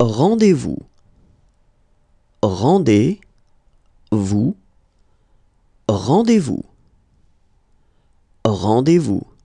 rendez-vous. Rendez-vous. Rendez-vous. Rendez-vous.